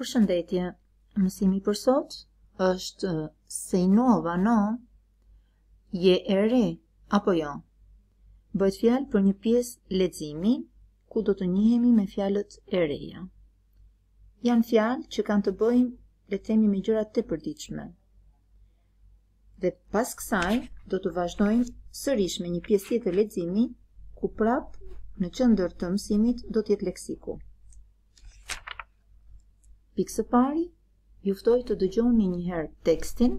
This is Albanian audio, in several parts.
Përshëndetje. Mësimi për sot është uh, se i nova, no? Je e re, apo jo? Bëjt fjalë për një pjesë ledzimi, ku do të njëhemi me fjalët e reja. Janë fjalë që kanë të bëjmë letemi me gjërat të përdiqme. Dhe pas kësaj, do të vazhdojmë sërish me një pjesë të ledzimi, ku prapë në qëndër të mësimit do tjetë jetë leksiku. Pixapari juftoj të dëgjoni një herë tekstin,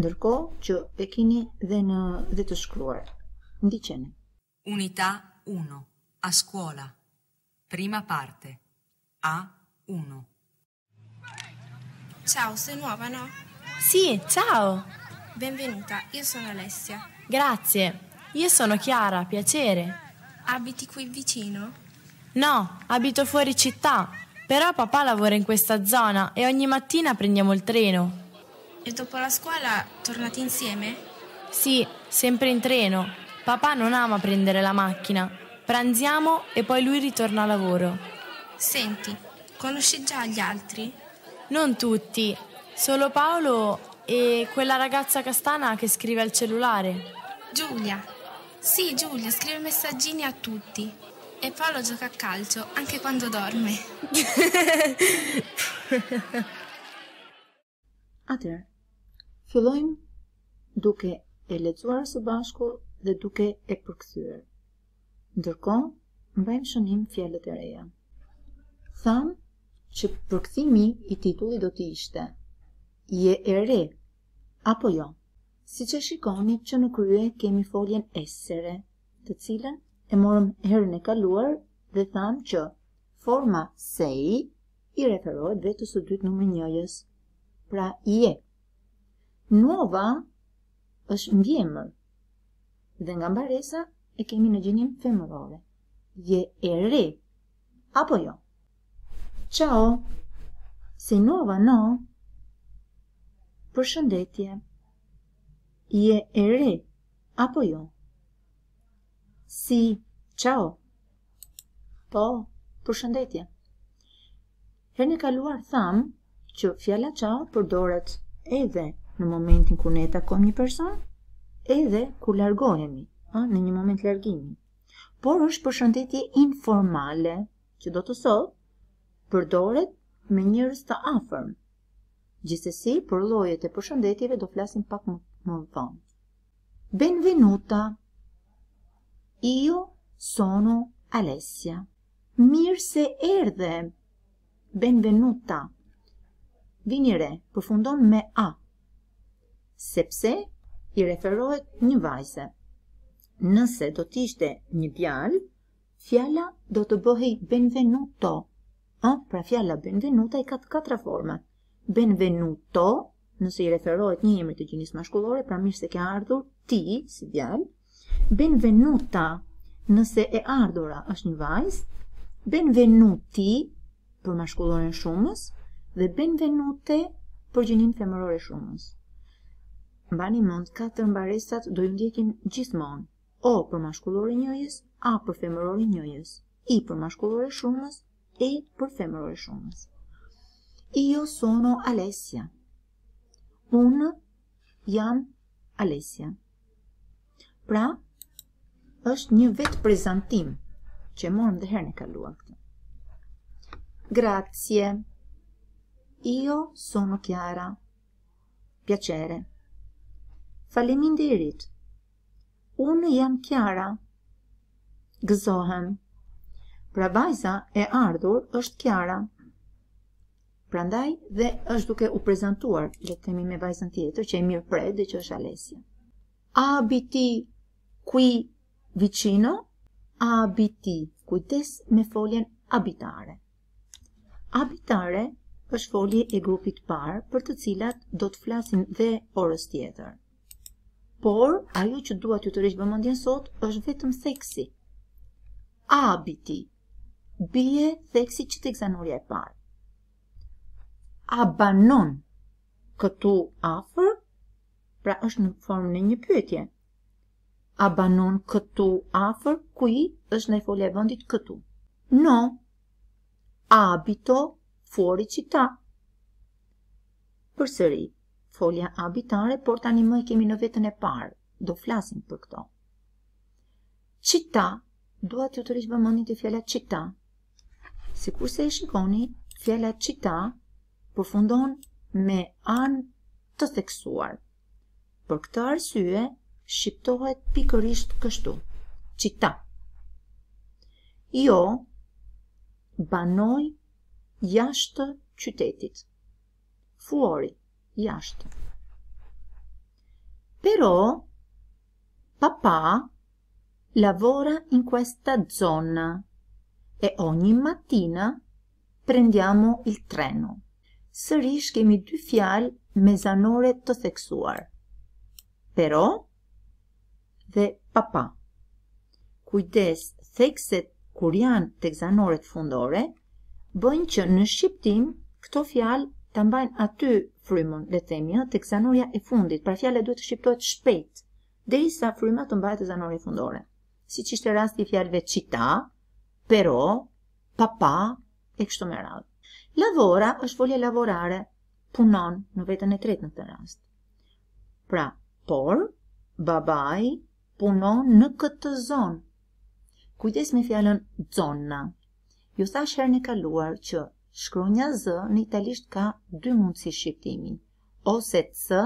ndërkohë që e keni dhe në dhe të shkruar. Ndiqeni. Unità 1. A scuola. Prima parte. A1. Ciao, sei nuova, no? Sì, ciao. Benvenuta, io sono Alessia. Grazie. Io sono Chiara, piacere. Abiti qui vicino? No, abito fuori città. Però papà lavora in questa zona e ogni mattina prendiamo il treno. E dopo la scuola tornate insieme? Sì, sempre in treno. Papà non ama prendere la macchina. Pranziamo e poi lui ritorna a lavoro. Senti, conosci già gli altri? Non tutti, solo Paolo e quella ragazza castana che scrive al cellulare. Giulia. Sì, Giulia, scrive messaggini a tutti. E Paolo gioca a calcio anche quando dorme. Atë. Fillojmë duke e lexuar së bashku dhe duke e përkthyer. Ndërkohë, mbajmë shënim fjalët e reja. Tham që përkthimi i titullit do të ishte je e re apo jo. Siç e shikoni që në krye kemi foljen esere, të cilën e morëm herën e kaluar dhe thamë që forma sej i referohet vetës së dytë numër njëjës, pra je. Nuova është ndjemër dhe nga mbaresa e kemi në gjenim femërore. Je e re, apo jo? Ciao, se nuova no, për shëndetje, je e re, apo jo? si qao. Po, për shëndetje. një kaluar thamë që fjalla qao përdoret edhe në momentin ku ne ta kom një person, edhe ku largohemi, ha? në një moment largimi. Por është për shëndetje informale që do të sotë përdoret me njërës të afërm. Gjithësësi, për lojët e përshëndetjive do flasim pak më, më vëndë. Benvenuta, Io sono Alessia. Mirë se erdhe. Benvenuta. Vini re, përfundon me A. Sepse i referohet një vajze. Nëse do të ishte një djalë, fjala do të bëhej benvenuto. A, pra fjala benvenuta i ka katra forma. Benvenuto, nëse i referohet një emri të gjinisë mashkullore, pra mirë se ke ardhur ti si djalë, benvenuta nëse e ardhura është një vajzë, benvenuti për mashkullore shumës dhe benvenute për gjenin femërore shumës. Mbani mund, katër mbaresat do ju ndjekin gjithmonë, o për mashkullore njëjës, a për femërore njëjës, i për mashkullore shumës, e për femërore shumës. Io sono Alessia. Unë jam Alessia. Pra, është një vetë prezantim që morëm dhe herë në kaluar këtë. Grazie. Io sono Chiara. Piacere. Faleminderit. Unë jam Chiara. Gëzohem. Pra vajza e ardhur është Chiara. Prandaj dhe është duke u prezentuar, le të themi me vajzën tjetër që e mirë pret dhe që është alesja. Abiti qui vicino, abiti, kujtes me foljen abitare. Abitare është folje e grupit parë për të cilat do të flasin dhe orës tjetër. Por, ajo që duat ju të rishë bëmëndjen sot është vetëm theksi. Abiti, bie theksi që të gzanurja e parë. Abanon, këtu afër, pra është në formë në një pyetje, A banon këtu afër kuj është në folje vëndit këtu? No, abito fuori qita. Përsëri, folja abitare, por tani më e kemi në vetën e parë, do flasim për këto. Qita, dua të të rishë bëmëndin të fjela qita. Si se e shikoni, fjala qita përfundon me anë të theksuar. Për këtë arsye, shqiptohet pikërisht kështu. Qita. Jo, banoj jashtë qytetit. Fuori, jashtë. Pero, papa lavora in questa zona e ogni mattina prendiamo il treno. Sërish kemi dy fjalë me zanore të theksuar. Pero, papa lavora in questa zona dhe papa. Kujdes, thekset kur janë të gzanoret fundore, bëjnë që në shqiptim këto fjalë të mbajnë aty frymën, le themi, të gzanoria e fundit, pra fjale duhet të shqiptojt shpejt, dhe i sa fryma të mbajnë të zanore fundore. Si që ishte rast i fjalëve qita, pero, papa, e kështu me radhë. Lavora është folje lavorare, punon në vetën e tretë në të rast. Pra, por, babaj, punon në këtë zonë. Kujdes me fjallën zonëna. Ju tha shërë e kaluar që shkronja Z në italisht ka dy mundësi shqiptimi, ose C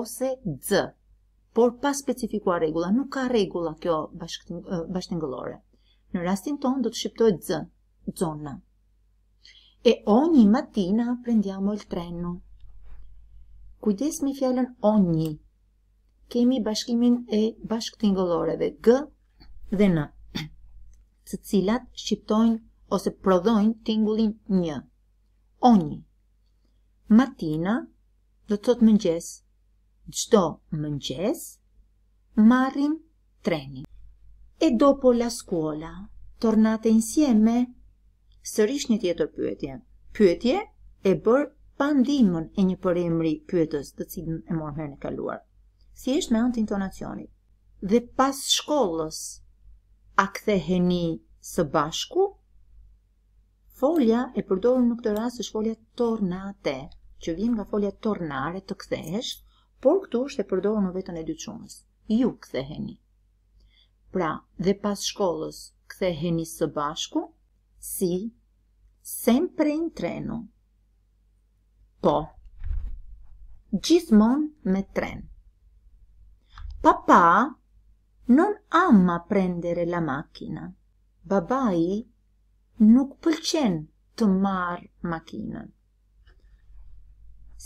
ose Z, por pa specifikuar regula, nuk ka regula kjo bashkëtingëllore. Në rastin tonë do të shqiptojt Z, zonëna. E o një matina prendjamo il treno. Kujdes me fjallën o një, kemi bashkimin e bashkë të G dhe N, të cilat shqiptojnë ose prodhojnë të ingullin një. O një, matina do të të mëngjes, gjdo mëngjes, marrin trenin. E do po la skuola, tornate insieme, sërish një tjetër pyetje. Pyetje e bërë pandimën e një përemri pyetës të cilën e morën e në kaluarë. Si esme antintonacionit. Dhe pas shkollës a ktheheni së bashku? Folja e përdorur në këtë rast është folja tornate, që vjen nga folja tornare të kthesh, por këtu është e përdorur në vetën e dy shumës, ju ktheheni. Pra, dhe pas shkollës ktheheni së bashku si sempre in treno. Po. Gjithmonë me trenu. Papà non ama prendere la macchina. Babai nuk pëlqen të marr makinën.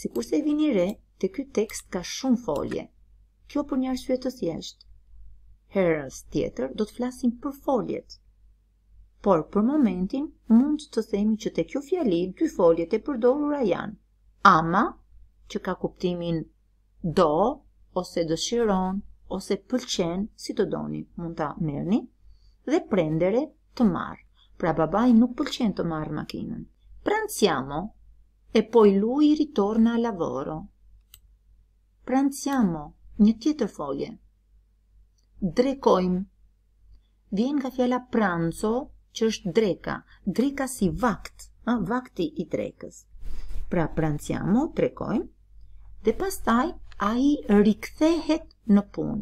Sikur se vini re te ky tekst ka shumë folje. Kjo për një arsye të thjeshtë. Herës tjetër do të flasim për foljet. Por për momentin mund të themi që te kjo fjali dy foljet e përdorura janë ama, që ka kuptimin do, ose dëshiron, ose pëlqen, si të doni, mund ta merrni dhe prendere të marr. Pra babai nuk pëlqen të marr makinën. Pranziamo e poi lui ritorna al lavoro. Pranziamo, një tjetër folje. Drekojm. Vjen nga fjala pranzo, që është dreka, dreka si vakt, ha, vakti i drekës. Pra pranziamo, drekojm. Dhe pastaj a i rikthehet në pun.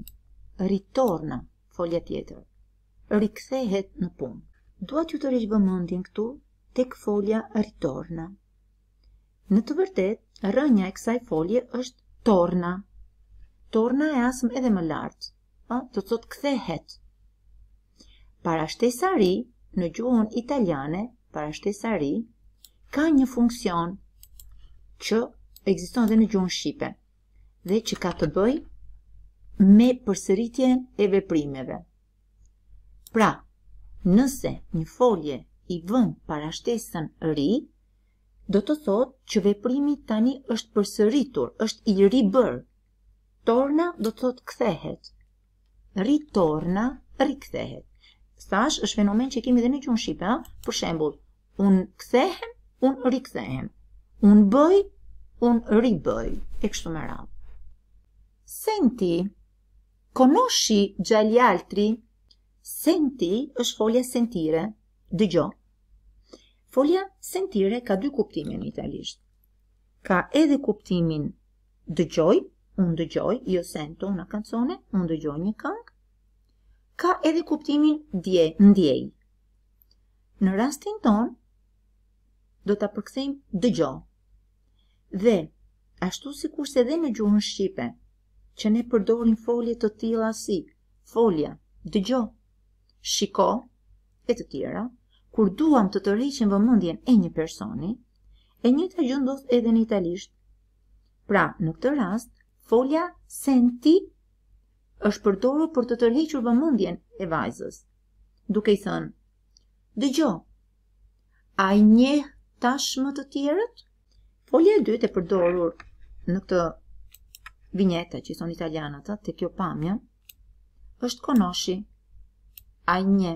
Ritorna, folja tjetër. Rikthehet në pun. Doa që të rishbë mundin këtu, tek folja ritorna. Në të vërtet, rënja e kësaj folje është torna. Torna e asëm edhe më lartë, pa të të të kthehet. Para shtesari, në gjuhon italiane, para shtesari, ka një funksion që eksiston dhe në gjuhon shqipe dhe që ka të bëj me përsëritjen e veprimeve. Pra, nëse një folje i vën para shtesën ri, do të thotë që veprimi tani është përsëritur, është i ribër. Torna do të thotë kthehet. Ri torna, ri kthehet. Thash është fenomen që kemi dhe në qunë shqipe, për shembul, unë kthehem, unë ri kthehem. Unë bëj, unë ri bëj, e kështu me ratë. Senti. Conosci già gli altri? Senti është folja sentire, dëgjo. Folja sentire ka dy kuptimin në italisht. Ka edhe kuptimin dëgjoj, unë dëgjoj, io jo sento una canzone, unë dëgjoj një këngë. Ka edhe kuptimin dje, ndjej. Në rastin ton, do të përkësejmë dëgjo. Dhe, ashtu si kurse dhe në gjuhën Shqipe, që ne përdorin folje të tila si folja, dëgjo, shiko, e të tjera, kur duam të të rishin vëmëndjen e një personi, e një të gjundos edhe një italisht. Pra, në këtë rast, folja senti është përdoru për të tërhequr vëmëndjen e vajzës, duke i thënë, dhe a i njeh tashmë të tjerët? Folja e dytë e përdorur në këtë vinjete që sonë italianata, të kjo pamja, është konoshi, a i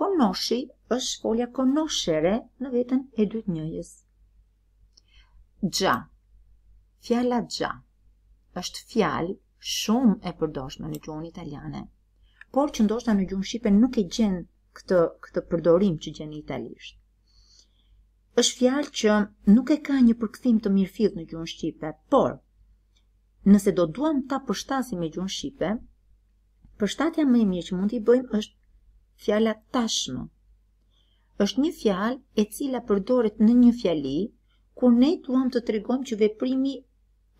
Konoshi është folja konoshere në vetën e dytë njëjës. Gja, fjalla gja, është fjallë shumë e përdoshme në gjuhën italiane, por që ndoshta në gjuhën shqipe nuk e gjenë këtë këtë përdorim që gjenë italisht është fjalë që nuk e ka një përkthim të mirë në gjuhën shqipe, por nëse do duam ta përshtasim me gjuhën shqipe, përshtatja më e mirë që mund t'i bëjmë është fjala tashmë. Është një fjalë e cila përdoret në një fjali kur ne duam të tregojmë që veprimi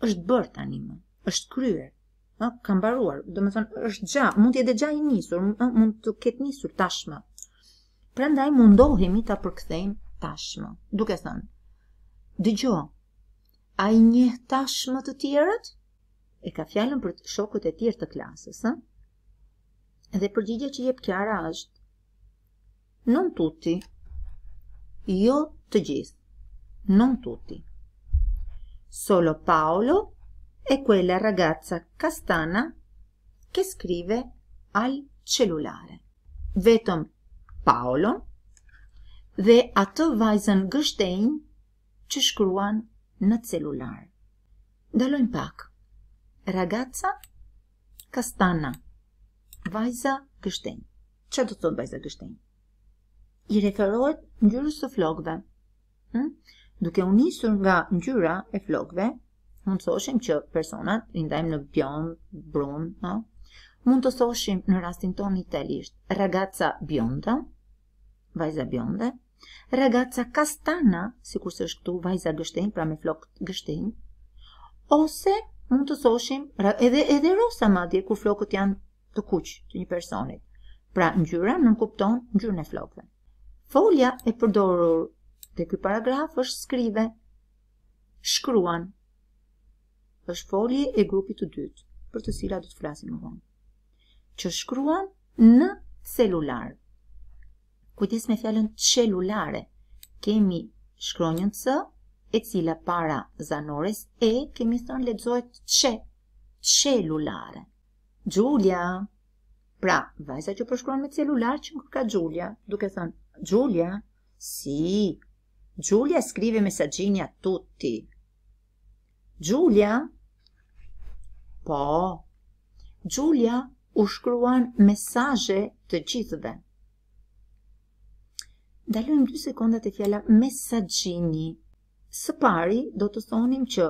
është bërë tani më, është kryer, ë ka mbaruar, do me thonë është gjatë, mund të jetë gjatë i nisur, mund të ketë nisur tashmë. Prandaj mundohemi ta përkthejmë tashmë, duke thënë, dëgjo, a i një tashmë të tjerët? E ka fjallën për shokët e tjerë të klasës, ha? Dhe përgjigje që jep kjara është, non tuti, jo të gjithë, non tuti. Solo Paolo e quella ragazza castana che scrive al cellulare. Vetëm Paolo, dhe atë vajzën gështenjë që shkruan në celular. Dalojmë pak. Ragaca, kastana, vajza gështenjë. Që do të thotë vajza gështenjë? I referohet njërës të flokve. Hm? Duke unisur nga njëra e flokve, mund të soshim që personat rindajmë në bjond, brun, mund të soshim në rastin ton italisht ragaca bjonda, vajza bjonda, Ragaca kastana, si se është këtu vajza gështenj, pra me flokët gështenj, ose mund të soshim pra edhe, edhe rosa madje, ku flokët janë të kuqë të një personit. Pra në gjyra nënkupton në gjyrën e flokëve. Folja e përdorur te ky paragraf është skrive, shkruan, është folje e grupit të dytë, për të sila do të flasim më vonë, që shkruan në celular kujtes me fjallën qelulare, kemi shkronjën C, e cila para zanores e, kemi thënë lezojt që, qelulare. Gjulja, pra, vajza që përshkronë me qelular, që nuk ka Gjulja, duke thënë, Gjulja, si, Gjulja skrive mesajinja tuti. Gjulja, po, Gjulja, u shkruan mesaje të gjithë dhe. Dalojm 2 sekonda te fjala mesazhini. Së pari do të thonim që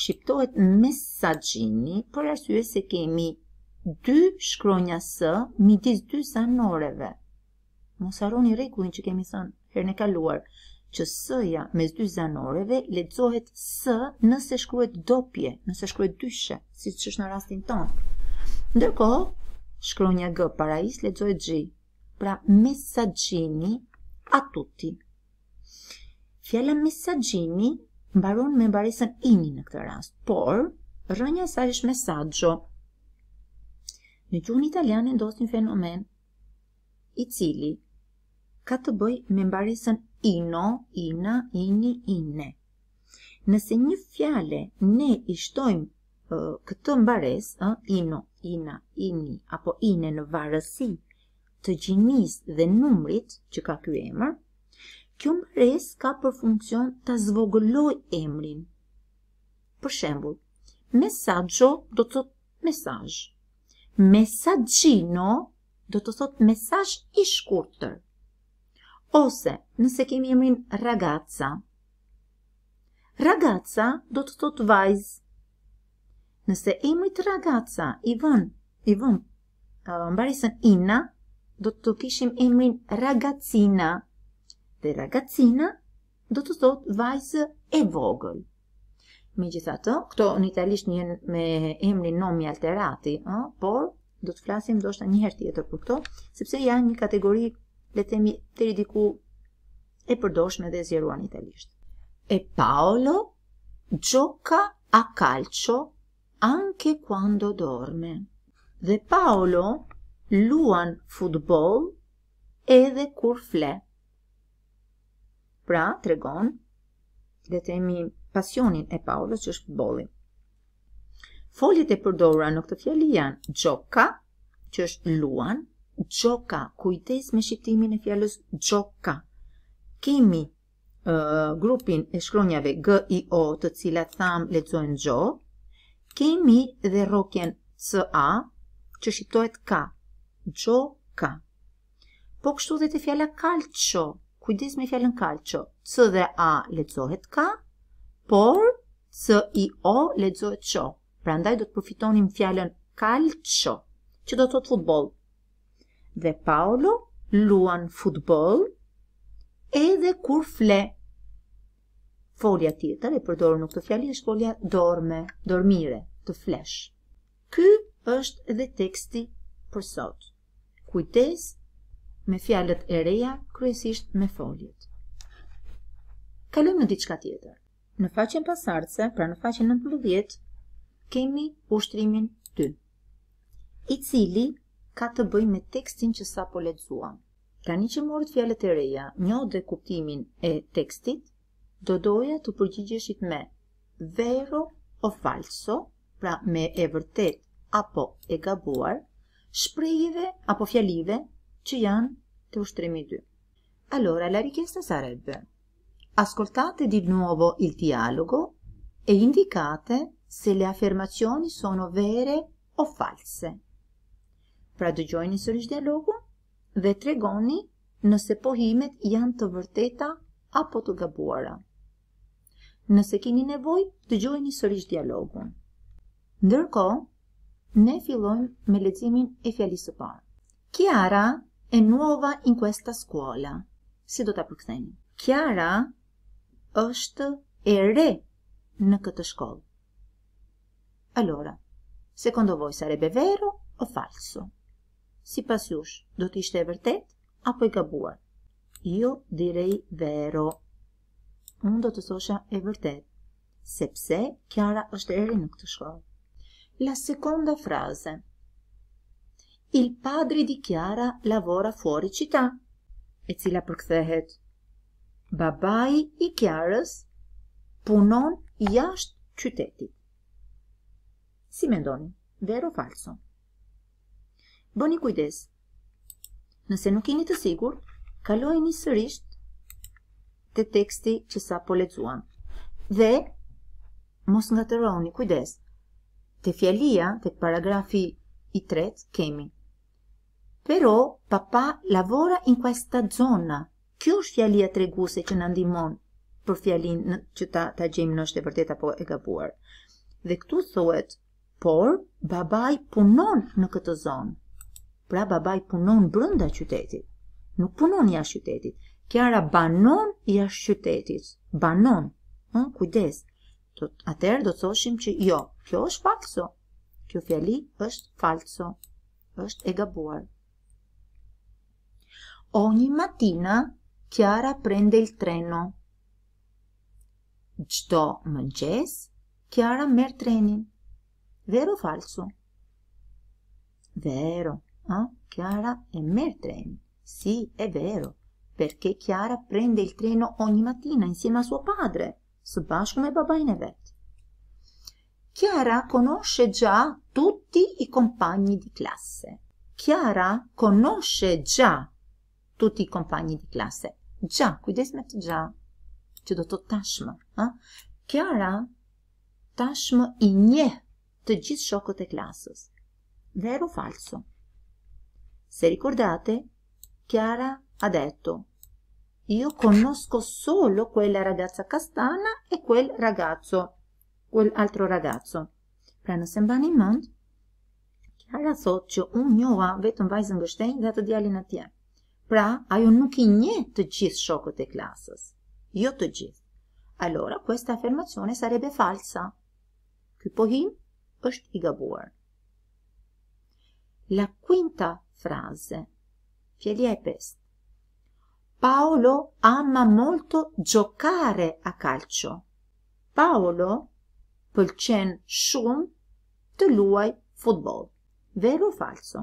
shqiptohet mesazhini për arsye se kemi dy shkronja s midis dy zanoreve. Mos harroni rregullin që kemi thënë herën e kaluar që s-ja mes dy zanoreve lexohet s nëse shkruhet dopje, nëse shkruhet dyshe, siç është në rastin ton. Ndërkohë, shkronja g para is lexohet g. Pra mesazhini a tutti. Fjalla messaggini mbaron me mbaresën ini në këtë rast, por rënja e sa ishtë mesaggjo. Në gjuhën italian e ndosë një fenomen i cili ka të bëj me mbaresën ino, ina, ini, ine. Nëse një fjale ne ishtojmë këtë mbares, ino, ina, ini, apo ine në varësi, të gjinis dhe numrit që ka kjo emër, kjo më ka për funksion të zvogëlloj emrin. Për shembul, mesajo do të thot mesaj. Mesajino do të thot mesaj i shkurtër. Ose, nëse kemi emrin ragaca, ragaca do të thot vajz. Nëse emrit ragaca i vën, i vën, Mbarisën ina, do të kishim emrin ragacina, dhe ragacina do të thot vajzë e vogël. Me gjitha të, këto në italisht një me emrin nomi alterati, a? por do të flasim do shta njëherë tjetër për këto, sepse janë një kategori, le themi, të ridiku e përdoshme dhe zjerua në italisht. E Paolo gjoka a calcio anche quando dorme. Dhe Paolo luan futbol edhe kur fle. Pra, tregon, dhe temi pasionin e Paulës që është futbolin. Foljet e përdora në këtë fjalli janë gjoka, që është luan, gjoka, kujtes me shqiptimin e fjallës gjoka. Kemi uh, grupin e shkronjave G, I, O, të cilat tham lecojnë gjo, kemi dhe roken C, A, që shqiptohet ka, gjo ka. Po kështu dhe të fjalla kalqo, kujdes me fjallën kalqo, C dhe A lecohet ka, por C i O lecohet qo. Pra ndaj do të përfitonim fjallën kalqo, që do të të futbol. Dhe Paolo luan futbol edhe kur fle. Folja tjetër e përdorë nuk të fjallin, është folja dorme, dormire, të flesh. Ky është edhe teksti për sotë kujtes me fjalët e reja, kryesisht me foljet. Kalojmë në diçka tjetër. Në faqen pasardhëse, pra në faqen 19, kemi ushtrimin 2, i cili ka të bëjë me tekstin që sapo lexuam. Tani që morët fjalët e reja, një dhe kuptimin e tekstit, do doja të përgjigjeshit me vero o falso, pra me e vërtet apo e gabuar, shprejive apo fjalive që janë të ushtrimi 2. Allora, la richiesta sarebbe, ascoltate di nuovo il dialogo e indicate se le affermazioni sono vere o false. Pra dë gjojni sërish dialogu dhe tregoni nëse pohimet janë të vërteta apo të gabuara. Nëse kini nevoj, dë gjojni sërish dialogu. Ndërko, ne fillojmë me leximin e fjalisë së parë. Chiara è nuova in questa scuola. Si do ta përkthejmë? Chiara është e re në këtë shkollë. Allora, secondo voi sarebbe vero o falso? Si pas jush, do të ishte e vërtet apo e gabuar? Io jo, direi vero. Un do të thosha e vërtet, sepse Chiara është e re në këtë shkollë. La seconda frase. Il padre di Chiara lavora fuori città, e cila përkthehet: Babai i Kiarës punon jashtë qytetit. Si mendoni? Vero o falso? Bëni kujdes. Nëse nuk jeni të sigurt, kalojeni sërish te teksti që sapo lexuam. Dhe mos ngatëroni, kujdes. Të fjalia të paragrafi i tret kemi. Pero papa lavora in questa zona. Kjo është fjalia treguese që na ndihmon për fjalin në, që ta ta gjejmë në është vërtet apo e gabuar. Dhe këtu thuhet, por babai punon në këtë zonë. Pra babai punon brenda qytetit, nuk punon jashtë qytetit. Kjara banon jashtë qytetit, banon. Ëh, hm, kujdes. Atërë do të thoshim që jo, kjo është falso. Kjo fjali është falso. është e gabuar. Ogni mattina Chiara prende il treno. Gjdo më gjes, Chiara merë trenin. Vero falso? Vero, Kjara Chiara e merë trenin. Si, è vero. Perché Chiara prende il treno ogni mattina insieme a suo padre. Vero së bashku me babajnë e vetë. Kjara konoshe gja tutti i kompanjë di klasse. Kjara konoshe gja tutti i kompanjë di klasse. Gja, kujdes me të gja, që do të tashmë. Ha? Kjara tashmë i nje të gjithë shokët e klasës. Vero falso. Se ricordate, Chiara ha detto, io conosco solo quella ragazza castana e quel ragazzo quel altro ragazzo pra në se mbani mënd kjara thot që unë njoha vetë në vajzë në gështenj dhe të djalin atje. pra ajo nuk i nje të gjith shokët e klasës jo të gjith alora questa affermazione sarebbe falsa kjë është i gabuar la quinta frase fjellje e pest Paolo ama molto giocare a calcio. Paolo pëlqen shumë të luaj football. Vero o falso?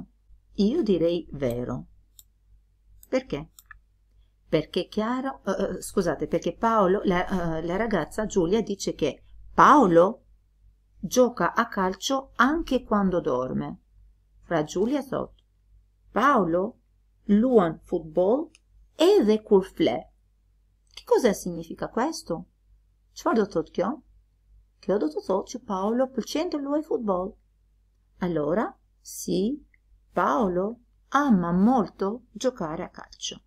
Io direi vero. Perché? Perché Chiara, uh, scusate, perché Paolo, la, uh, la ragazza Giulia dice che Paolo gioca a calcio anche quando dorme. Fra Giulia sotto. Paolo luan football et de Courflay. Che cosa significa questo? Guardo Tokyo, che ho dato Paolo per centro lui football. Allora, sì, Paolo ama molto giocare a calcio.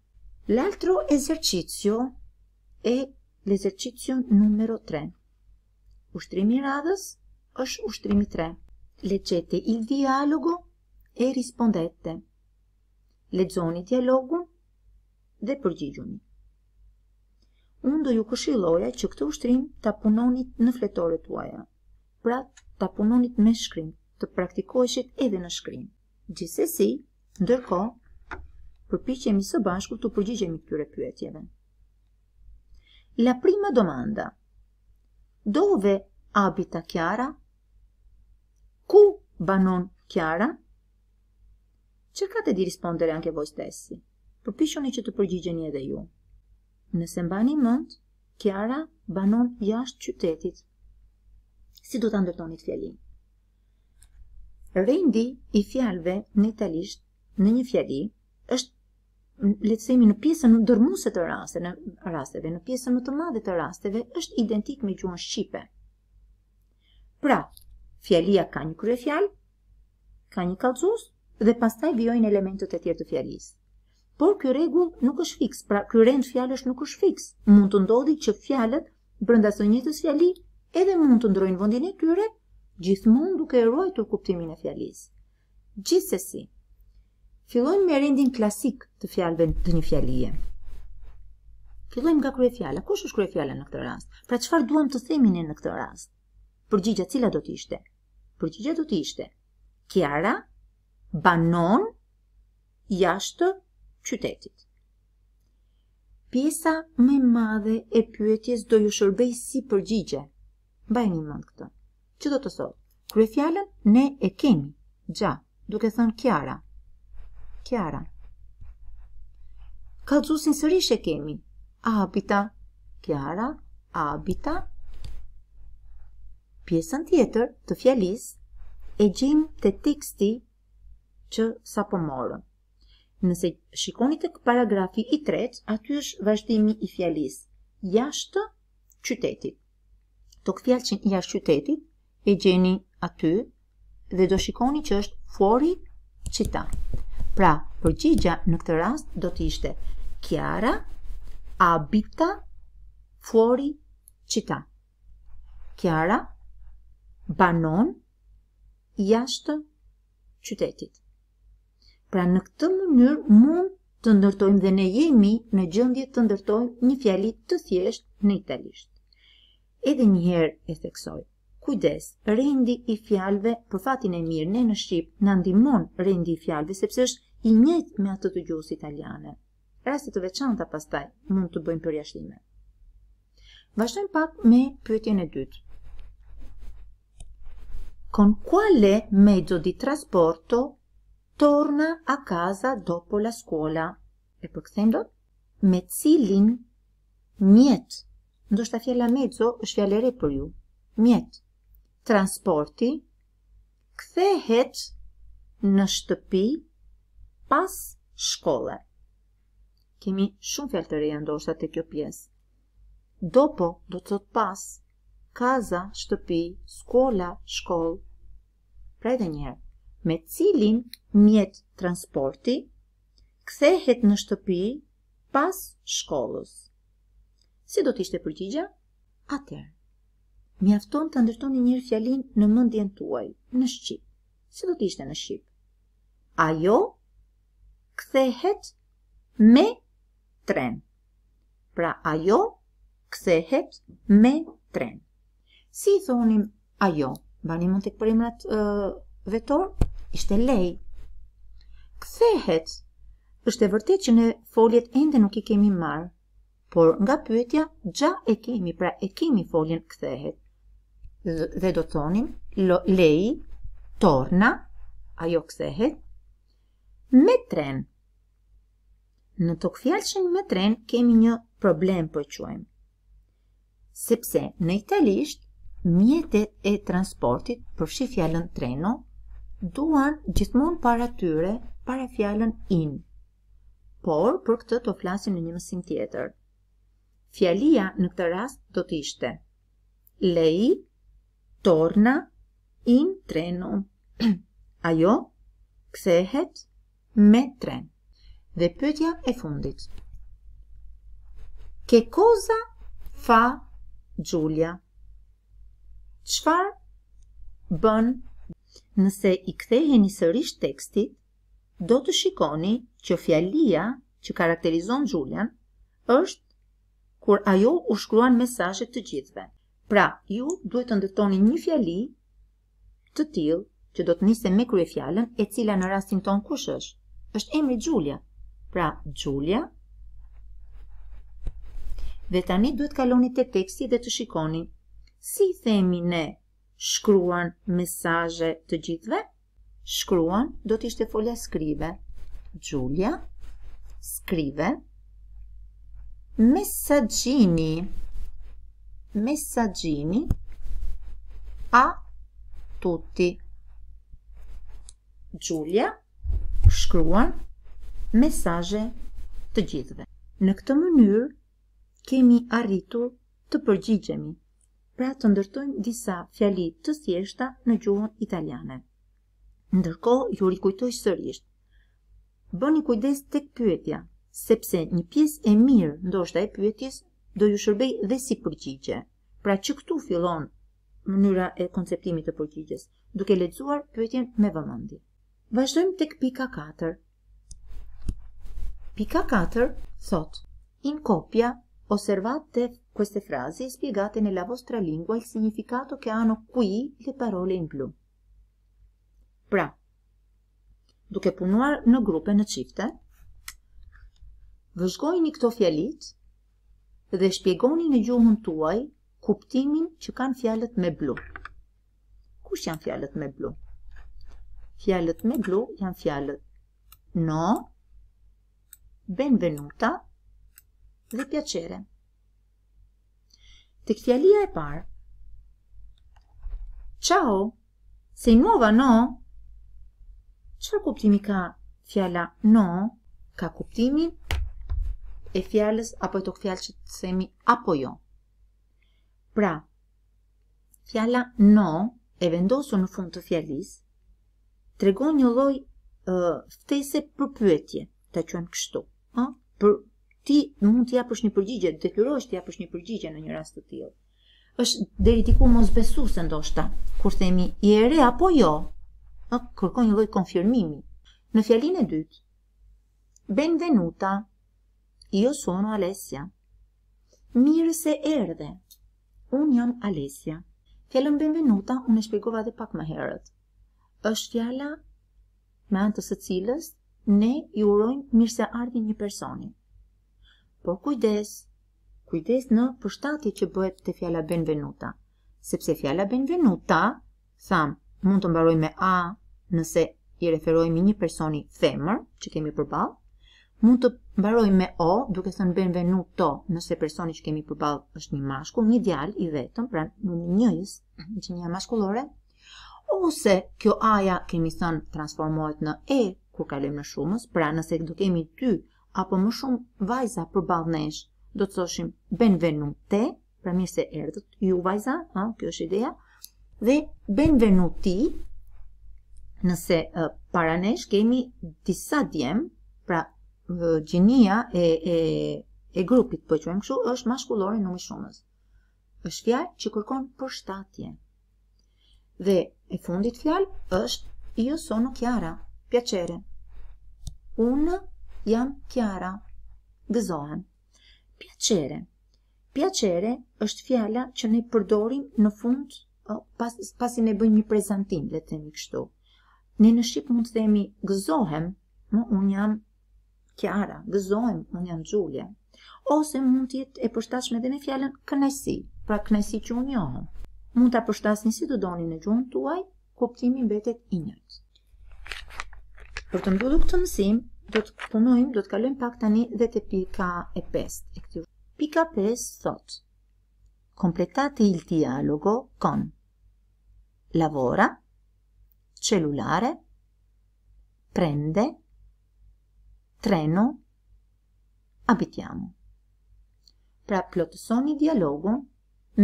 L'altro esercizio è l'esercizio numero 3. Ustrimi radas, ustrimi 3. Leggete il dialogo e rispondete. Leggoni dialogo dhe përgjigjuni. Unë do ju këshiloja që këtë ushtrim të punonit në fletore të uaja, pra të punonit me shkrim, të praktikoheshit edhe në shkrim. Gjithsesi, si, ndërko, përpichemi së bashku të përgjigjemi këtyre pyetjeve. La prima domanda. Dove abita Kjara? Ku banon Kjara? Cercate di rispondere anche voi stessi përpishoni që të përgjigjeni edhe ju. Nëse mbani mend, kjara banon jashtë qytetit. Si do ta ndërtonit fjallin. Rendi i fjallve në italisht në një fjalli është le të themi në pjesën dërmuese të rasteve, në rasteve, në pjesën më të madhe të rasteve është identik me gjuhën shqipe. Pra, fjalia ka një fjall, ka një kallëzues dhe pastaj vijojnë elementët e tjerë të fjalisë. Por ky rregull nuk është fiks, pra ky rend fjalësh nuk është fiks. Mund të ndodhi që fjalët brenda së njëjtës fjali edhe mund të ndrojnë vendin e tyre, gjithmonë duke e ruajtur kuptimin e fjalisë. Gjithsesi, fillojmë me rendin klasik të fjalëve të një fjalie. Fillojmë nga kryefjala. Kush është kryefjala në këtë rast? Pra çfarë duam të themi ne në këtë rast? Përgjigja cila do të ishte? Përgjigja do të ishte: Kiara banon jashtë qytetit. Pjesa më madhe e pyetjes do ju shërbej si përgjigje. Bajnë një mund këtë. Që do të sot? Kërë fjallën, ne e kemi. Gja, duke thënë kjara. Kjara. Kalëzusin sërish e kemi. Abita. Kjara. Abita. Pjesën tjetër të fjallis e gjim të teksti që sa pëmorën. Nëse shikoni të paragrafi i tret, aty është vazhdimi i fjalis. Jashtë qytetit. Tok fjalë që jashtë qytetit, e gjeni aty dhe do shikoni që është fori qita. Pra, përgjigja në këtë rast do të ishte kjara, abita, fori qita. Kjara, banon, jashtë qytetit. Pra në këtë mënyrë mund të ndërtojmë dhe ne jemi në gjëndje të ndërtojmë një fjallit të thjesht në italisht. Edhe njëherë e theksoj, kujdes, rendi i fjallve, për po fatin e mirë, ne në Shqipë në ndimon rendi i fjallve, sepse është i njët me atë të gjus italiane. Rastit të veçanta pastaj mund të bëjmë për jashtime. Vashtëm pak me pëtjen e dytë. Con quale mezzo di trasporto torna a casa dopo la scuola. E për këthejm do me cilin mjet. Ndo shta fjela mezzo është fjallere për ju. Mjet. Transporti këthehet në shtëpi pas shkolle. Kemi shumë fjallë të reja ndo shta të kjo pjesë. Dopo do të të pas, kaza, shtëpi, skola, shkoll. Prej dhe njerë, me cilin mjet transporti kthehet në shtëpi pas shkollës. Si do të ishte përgjigja? Atëherë, mjafton të ndërtoni një fjalin në mendjen tuaj, në shqip. Si do të ishte në shqip? Ajo kthehet me tren. Pra ajo kthehet me tren. Si i thonim ajo? Bani mund të kërëmrat vetor? vetorë? ishte lej. Kthehet, është e vërtet që në foljet ende nuk i kemi marë, por nga pyetja, gja e kemi, pra e kemi foljen kthehet. Dhe do thonim, lej, torna, ajo kthehet, me tren. Në të këfjallë që një me tren, kemi një problem për qojmë. Sepse, në italisht, mjetet e transportit përshifjallën treno, duan gjithmonë para tyre para fjalën in. Por për këtë do flasim në një mësim tjetër. Fjalia në këtë rast do të ishte lei torna in treno. Ajo kthehet me tren. Dhe pyetja e fundit. Che cosa fa Giulia? Çfarë bën Nëse i kthehe një sërish teksti, do të shikoni që fjallia që karakterizon Gjulian është kur ajo u shkruan mesajet të gjithve. Pra, ju duhet të ndërtoni një fjalli të tilë që do të njëse me krye fjallën e cila në rastin tonë kush është. është emri Gjulia. Pra, Gjulia. Dhe tani duhet kaloni të teksti dhe të shikoni. Si themi ne shkruan mesaje të gjithve? Shkruan, do të ishte folja skrive. Gjulja, skrive. Mesajini, mesajini, a tutti. Gjulja, shkruan, mesaje të gjithve. Në këtë mënyrë, kemi arritur të përgjigjemi pra të ndërtojmë disa fjali të thjeshta në gjuhën italiane. Ndërko, ju rikujtoj sërisht. Bëni kujdes të këpyetja, sepse një pies e mirë ndoshta e pyetjes do ju shërbej dhe si përgjigje. Pra që këtu fillon mënyra e konceptimit të përgjigjes, duke ledzuar pyetjen me vëmëndi. Vashdojmë të këpika 4. Pika 4 thot, in kopja Osservate queste frasi e spiegate nella vostra lingua il significato che hanno qui le parole in blu. Pra. Duke punuar në grupe në qifte, vëzgojni këto fjalit dhe shpjegoni në gjuhën tuaj kuptimin që kanë fjalët me blu. Kush janë fjalët me blu? Fjalët me blu janë fjalët no, benvenuta, dhe pjaqere. Të këtjalia e parë, Ciao, se nuova no? Qërë kuptimi ka fjalla no? Ka kuptimi e fjallës apo e të këfjallë që të semi apo jo. Pra, fjalla no e vendosu në fund të fjallis, tregon një loj ftese për pyetje, ta qëmë kështu, për, ti mund të japësh një përgjigje, të detyrohesh të japësh një përgjigje në një rast të tillë. Është deri diku mos besuese ndoshta, kur themi i ere apo jo, a kërkon një lloj konfirmimi. Në fjalinë e dytë, benvenuta, io sono Alessia. Mirë se erdhe. Un jam Alessia. Fjalën benvenuta unë e shpjegova edhe pak më herët. Është fjala me anë të së cilës ne ju urojmë mirëseardhje një personi. Po kujdes. Kujdes në përshtatje që bëhet te fjala benvenuta, sepse fjala benvenuta, tham, mund të mbaroj me a nëse i referohemi një personi femër që kemi përballë, mund të mbaroj me o duke thënë benvenuto nëse personi që kemi përballë është një mashkull, një djalë i vetëm, pra në një njëjës, që një mashkullore, Ose kjo aja kemi thënë transformohet në e kur kalojmë në shumës, pra nëse do kemi dy apo më shumë vajza për balë nesh, do të soshim benvenute, pra mirë se erdhët, ju vajza, ha, kjo është ideja, dhe benvenuti, nëse uh, para nesh kemi disa djem, pra uh, gjenia e, e, e grupit për që shumë, është shkullore në mishumës. është fjarë që kërkon për shtatje. Dhe e fundit fjalë është, jo sono chiara, piacere. Unë jam Kjara. Gëzohem. Pjaqere. Pjaqere është fjalla që ne përdorim në fund, pas, pasi ne bëjmë një prezentim, le të një kështu. Ne në Shqipë mund të themi gëzohem, më unë jam Kjara, gëzohem, unë jam Gjulje. Ose mund të jetë e përstashme dhe me fjallën kënajsi, pra kënajsi që unë johëm. Mund të apërstash njësi të doni në gjuhën të uaj, kuptimi mbetet i njëtë. Për të mbëdhuk këtë mësim, do të punojmë, do të kalojmë pak tani dhe te pika e 5 e këtyre. Pika 5 thot: Completate il dialogo con lavora, cellulare, prende, treno, abitiamo. Pra plotësoni dialogun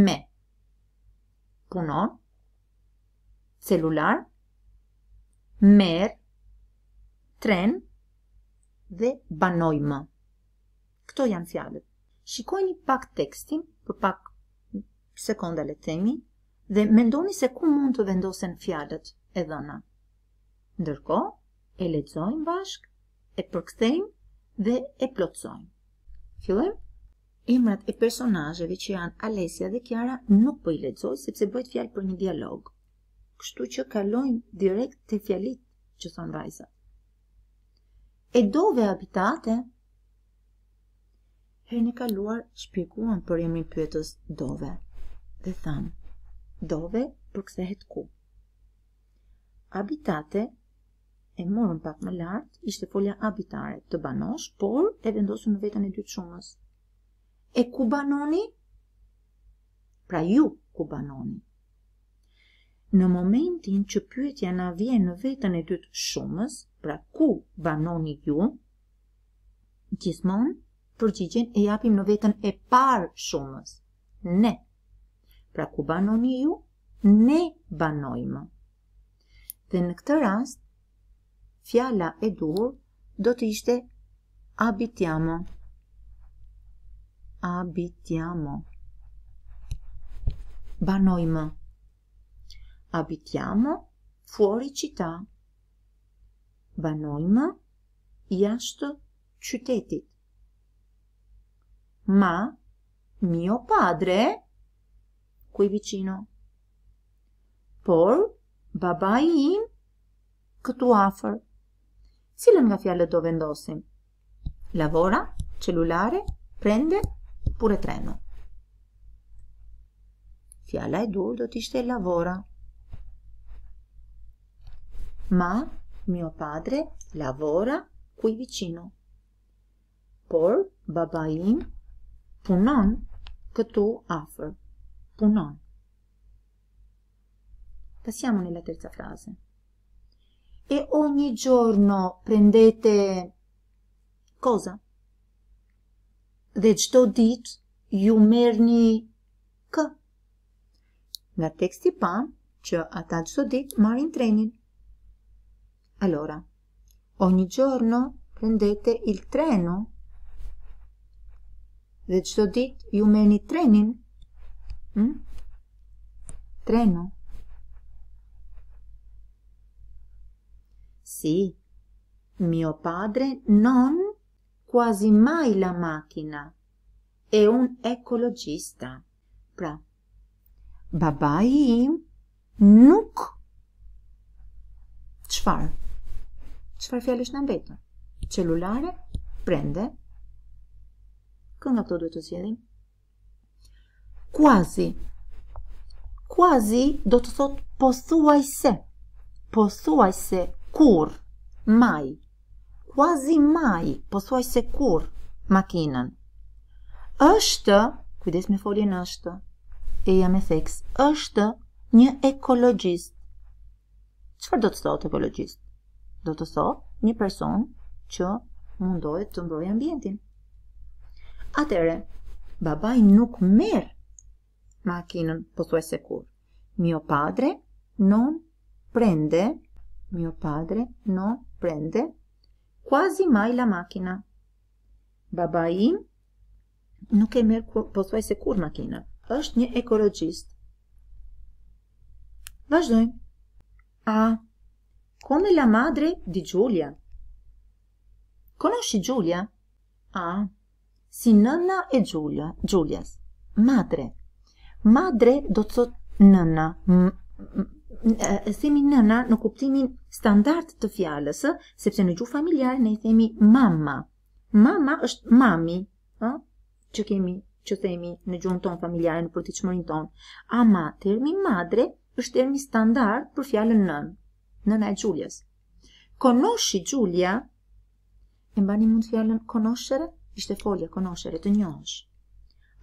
me punon, cellulare, mer, treno dhe banoj më. Këto janë fjalët. një pak tekstin për pak sekonda le themi dhe mendoni se ku mund të vendosen fjalët e dhëna. Ndërkohë, e lexojmë bashk, e përkthejmë dhe e plotësojmë. Fillojmë Emrat e personazheve që janë alesja dhe Kiara nuk për po i lexoj sepse bëhet fjalë për një dialog. Kështu që kalojmë direkt te fjallit që thon vajzat e dove abitate? Herë në kaluar, shpikuan për jemi pyetës dove, dhe thamë, dove për kësehet ku. Abitate, e morën pak më lartë, ishte folja abitare të banosh, por e vendosu në vetën e dytë shumës. E ku banoni? Pra ju ku banoni. Në momentin që pyetja na vjen në veten e dytë shumës, pra ku banoni ju? Gjithmonë përgjigjen e japim në veten e parë shumës. Ne. Pra ku banoni ju? Ne banojmë. Dhe në këtë rast fjala e duhur do të ishte abitiamo. Abitiamo. Banojmë abitiamo fuori città. Banojmë jashtë qytetit. Ma, mio padre, kuj vicino. Por, babai im, këtu afer. Cilën nga fjallët do vendosim? Lavora, cellulare, prende, pure treno. Fjalla e dur do t'ishte Lavora. Ma, mio padre, lavora qui vicino. Por, baba punon, këtu afer. Punon. Passiamo nella terza frase. E ogni giorno prendete... Cosa? Dhe gjdo dit, ju merni një kë. Nga teksti pa, që ata gjdo dit, marin trenin. Allora, ogni giorno prendete il treno? Did dit you many training? Mm? Treno? Sì, mio padre non quasi mai la macchina. È un ecologista. Bra. Babai nuk. Cfar. Qëfar fjallë është në mbetën? Qelulare, prende, kën nga këto duhet të zjedhim? Kuazi. Kuazi do të thot posuaj se. Posuaj se kur, maj. Kuazi maj, posuaj se kur, makinën. Êshtë, kujdes me foljen është, e jam e theks, është një ekologjist. Qëfar do të thot ekologjist? do të thotë një person që mundohet të mbrojë ambientin. Atëre, babai nuk merr makinën pothuajse kur. Mio padre non prende, mio padre non prende quasi mai la macchina. Babai nuk e merr pothuajse kur makinën. Është një ekologjist. Vazhdojmë. A, Come la madre di Giulia? Conosci Giulia? Ah, si nëna e Giulia, Giulias. Madre. Madre do të thot nëna. E themi nëna në kuptimin standard të fjalës, sepse në gjuhë familjare ne i themi mama. Mama është mami, ë? Që kemi, që themi në gjuhën tonë familjare në përditshmërinë tonë. Ama termi madre është termi standard për fjalën nënë nëna e Gjuljës. Konoshi Gjulja, e mba një mund fjallën konoshere, ishte folje konoshere të njësh.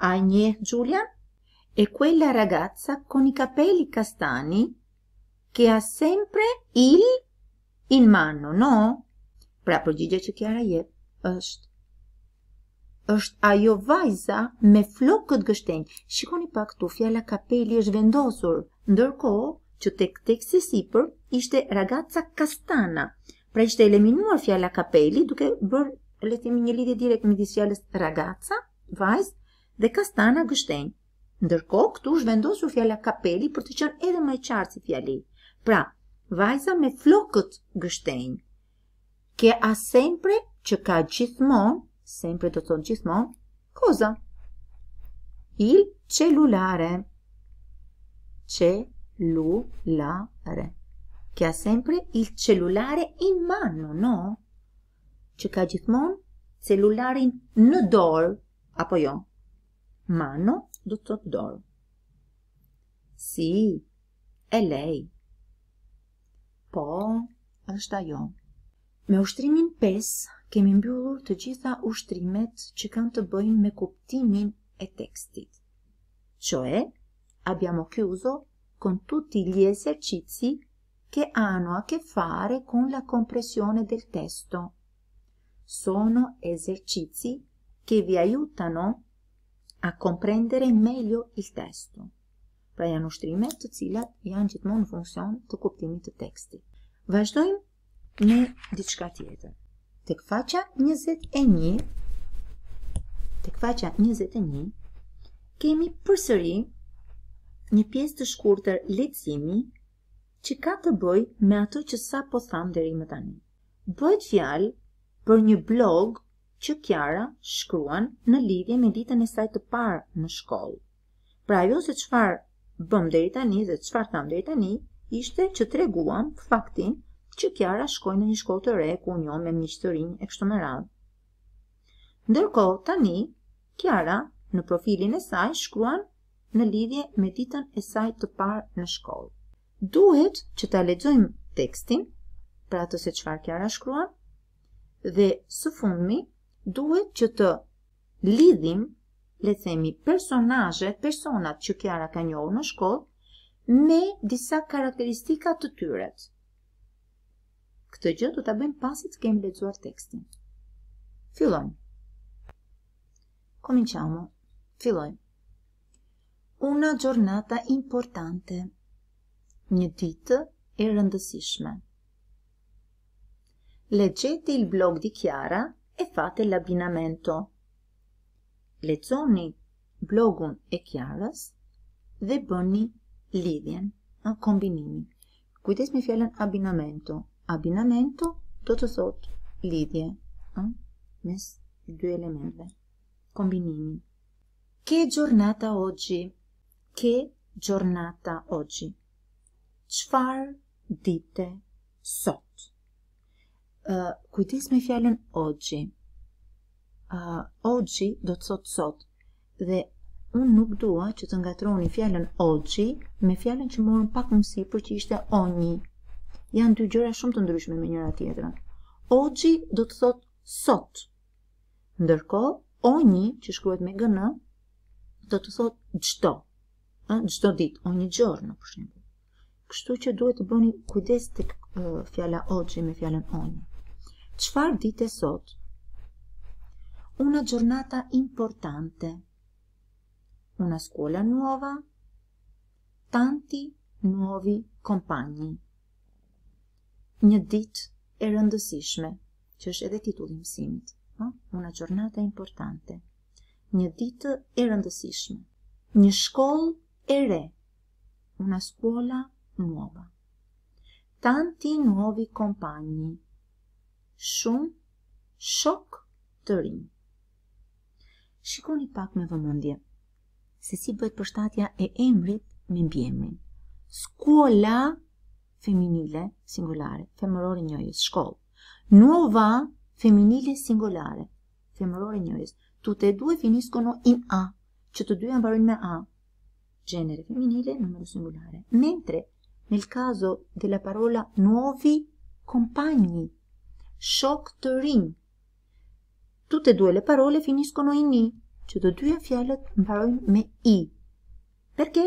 A nje Gjulja? E quella ragazza con i capelli castani che ha sempre il in mano, no? Pra përgjigje që kjara je, është. është ajo vajza me flokët gështenjë. Shikoni pak tu, fjalla kapeli është vendosur, ndërko që tek teksti sipër ishte ragaca castana. Pra ishte eliminuar fjalla kapeli duke bërë le të themi një lidhje direkt midis fjalës ragaca, vajz, dhe castana gështenj. Ndërkohë këtu është vendosur fjala kapeli për të qenë edhe më e qartë si fjali. Pra, vajza me flokët gështenj. Ke a sempre që ka gjithmonë, sempre do të thonë gjithmonë, koza. Il cellulare. Cellulare cellulare. Che ha sempre il cellulare in mano, no? Që ka gjithmonë cellularin në dorë, apo jo? Mano do të të dorë. Si, e lej. Po, është ajo. Me ushtrimin 5, kemi mbyllur të gjitha ushtrimet që kanë të bëjnë me kuptimin e tekstit. e, abbiamo chiuso con tutti gli esercizi che hanno a che fare con la compressione del testo. Sono esercizi che vi aiutano a comprendere meglio il testo. Pra janë ushtrime të cilat janë gjithmonë në funksion të kuptimit të teksti. Vajzdojmë me diçka tjetër. Të këfaqa 21, të këfaqa 21, kemi përsëri një pjesë të shkurëtër lecimi që ka të bëj me ato që sa po thamë dhe më tani. Bëjt fjalë për një blog që Kjara shkruan në lidhje me ditën e saj të parë në shkollë. Pra ajo se qëfar bëm dhe tani dhe qëfar thamë dhe tani, ishte që të reguam faktin që Kjara shkojnë në një shkollë të re ku njo me miqëtërin e kështu me radhë. Ndërko, tani, Kjara, në profilin e saj, shkruan në lidhje me ditën e saj të parë në shkollë. Duhet që ta lexojmë tekstin, pra atë se çfarë Kiara shkruan, dhe së fundmi duhet që të lidhim, le të themi, personazhe, personat që Kiara ka njohur në shkollë me disa karakteristika të tyre. Këtë gjë do ta bëjmë pasi të kemi lexuar tekstin. Fillojmë. Cominciamo. Fillojmë. una giornata importante. Një ditë e rëndësishme. Leggete il blog di Chiara e fate l'abbinamento. Lezzoni blogun e Chiaras dhe bëni lidhjen, në kombinimin. Kujdes me fjalën abbinamento. Abbinamento do të thotë lidhje, në, mes dy elementëve. Kombinimin. Che giornata oggi? ke gjornata oggi? Qfar dite sot? Uh, kujtis me fjallën oggi. Uh, oggi do të sot sot. Dhe unë nuk dua që të ngatroni fjallën oggi me fjallën që morën pak mësi për që ishte o një. Janë dy gjëra shumë të ndryshme me njëra tjetëra. Oggi do të sot sot. Ndërko, o një që shkruet me gënë, do të thot gjdo, ë çdo ditë, o një gjornë në është Kështu që duhet të bëni kujdes tek fjala oxhi me fjalën onë. Çfarë ditë sot? Una giornata importante. Una scuola nuova. Tanti nuovi compagni. Një ditë e rëndësishme, që është edhe titulli i mësimit, ha? Una giornata importante. Një ditë e rëndësishme. Një shkollë e re, una scuola nuova. Tanti nuovi compagni, shumë shok të rinj. Shikoni pak me vëmëndje, se si bëjt përstatja e emrit me mbiemrin. Skuola feminile singulare, femërori njëjës, shkollë. Nuova feminile singulare, femërori njëjës. Tu te duhe finisko in A, që të duhe në me A, genere femminile, numero singolare. Mentre nel caso della parola nuovi compagni, shok të rin. tutte e due le parole finiscono in i, që të dyja fjallët më parojnë me i. Perché?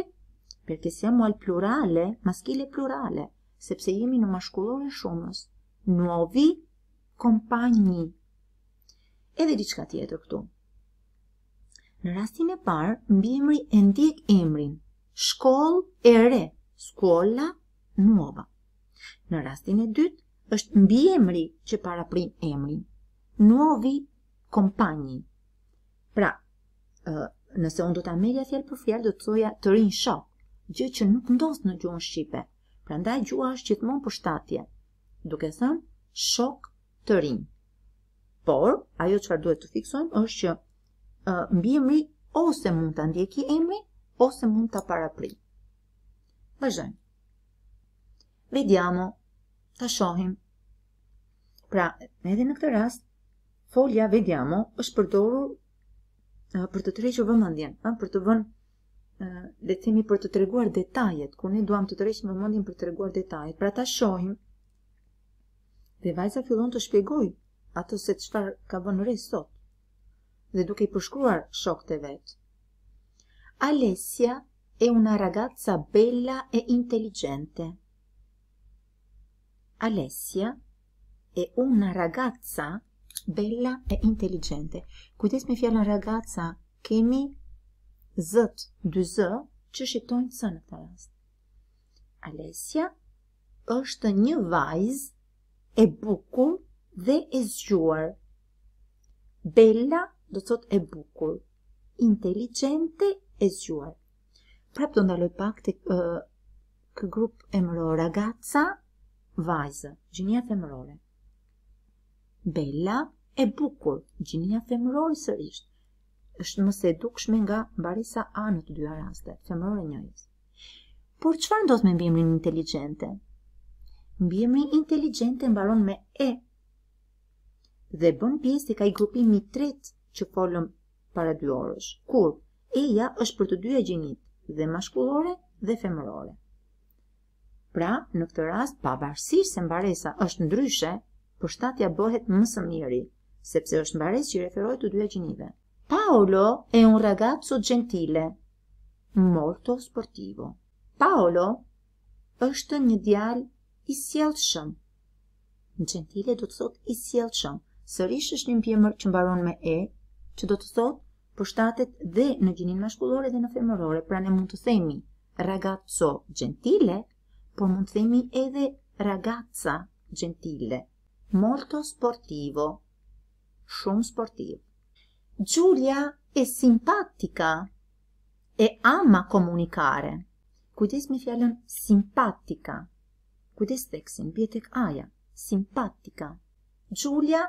Perché siamo al plurale, maschile plurale, sepse jemi në mashkullore shumës, nuovi compagni. Edhe diçka tjetër këtu. Në rastin e parë, mbi emri e ndjek emrin, shkoll e re, skolla nuova. Në rastin e dytë, është mbi emri që paraprin emrin, nuovi kompani. Pra, nëse unë do të amelja fjallë për fjallë, do të soja të rinë shok, gjë që nuk ndosë në gjuhën Shqipe. Pra ndaj gjuha është qëtëmon për shtatje, duke thënë, shok të rinë. Por, ajo që farë duhet të fiksojmë është që mbi emri ose mund të ndjeki emri ose mund të paraprim. Vajzhojmë. Vediamo, të shohim. Pra, edhe në këtë rast, folja vediamo është përdoru për të të reqë vëmëndjen, për të vënë dhe të për të të reguar detajet, ku ne duham të të reqë vëmëndjen për të reguar detajet, pra të shohim dhe vajza fillon të shpegoj ato se të shfar ka vënë rejë sot dhe duke i përshkruar shok të vetë. Alessia e una ragazza bella e intelligente. Alessia e una ragazza bella e intelligente. Kujtës me fjallën ragazza, kemi zët, dy zë, që shqiptojnë të së në rast. Alessia është një vajz e bukur dhe e zgjuar. Bella do të thotë e bukur, inteligjente e zgjuar. Prapë do ndaloj pak të uh, kë grup e mëro ragaca, vajzë, gjinja femërore. Bella e bukur, gjinja femërore sërish. është mëse dukshme nga barisa A në të dyja raste, femërore njëjës. Por qëfar ndodh me mbimrin inteligente? Mbimri inteligente mbaron me E dhe bën pjesë të ka i tretë që folëm para dy orësh. Kur eja është për të dyja gjinit, dhe mashkullore dhe femërore. Pra, në këtë rast, pavarësisht se mbaresa është ndryshe, përshtatja bëhet më së miri, sepse është mbaresë që i referohet të dyja gjinive. Paolo è un ragazzo gentile, molto sportivo. Paolo është një djalë i sjellshëm. Gentile do të thotë i sjellshëm. Sërish është një pjemër që mbaron me e që do të thotë përshtatet dhe në gjinin mashkullore dhe në femërore, pra ne mund të themi ragazzo gentile, por mund të themi edhe ragazza gentile. Molto sportivo, shumë sportiv. Giulia e simpatica e ama komunikare. Kujdes me fjallën simpatica. Kujdes teksin, bjetek aja, simpatica. Giulia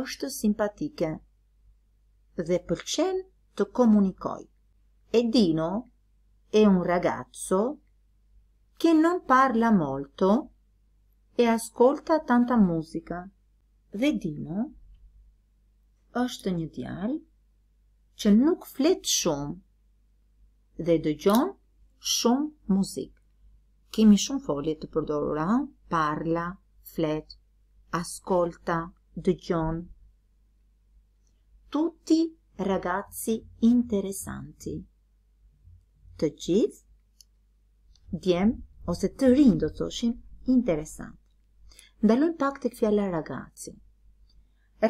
është simpatike, dhe pëlqen të komunikoj. E Dino e un ragazzo che non parla molto e ascolta tanta musica. Dhe Dino është një djalë që nuk flet shumë dhe dëgjon shumë muzikë. Kemi shumë folje të përdorura, parla, flet, ascolta, dëgjon tutti ragazzi interessanti. Të gjithë, djem, ose të rinë do të thoshim, interesant. Ndalon pak tek fjala ragazzi.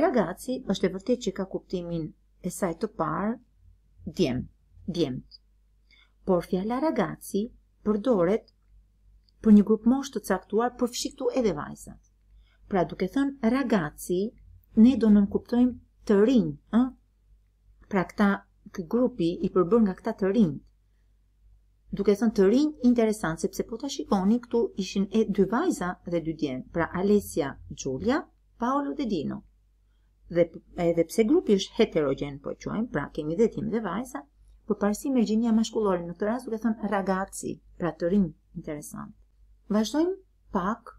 Ragazzi është e vërtet që ka kuptimin e saj të parë, djem, djem. Por fjala ragazzi përdoret për një grup mosh të caktuar për fshiktu edhe vajzat. Pra duke thënë ragazzi, ne do kuptojmë, të rinj, ë? Pra këta ky grupi i përbër nga këta të rinj. Duke thënë të rinj interesant sepse po ta shikoni këtu ishin e dy vajza dhe dy djem, pra Alesia, Giulia, Paolo dhe Dino. Dhe edhe pse grupi është heterogjen po quajmë, pra kemi dhe tim dhe vajza, por parësi me gjinja maskullore në këtë rast duke thënë ragazzi, pra të rinj interesant. Vazhdojmë pak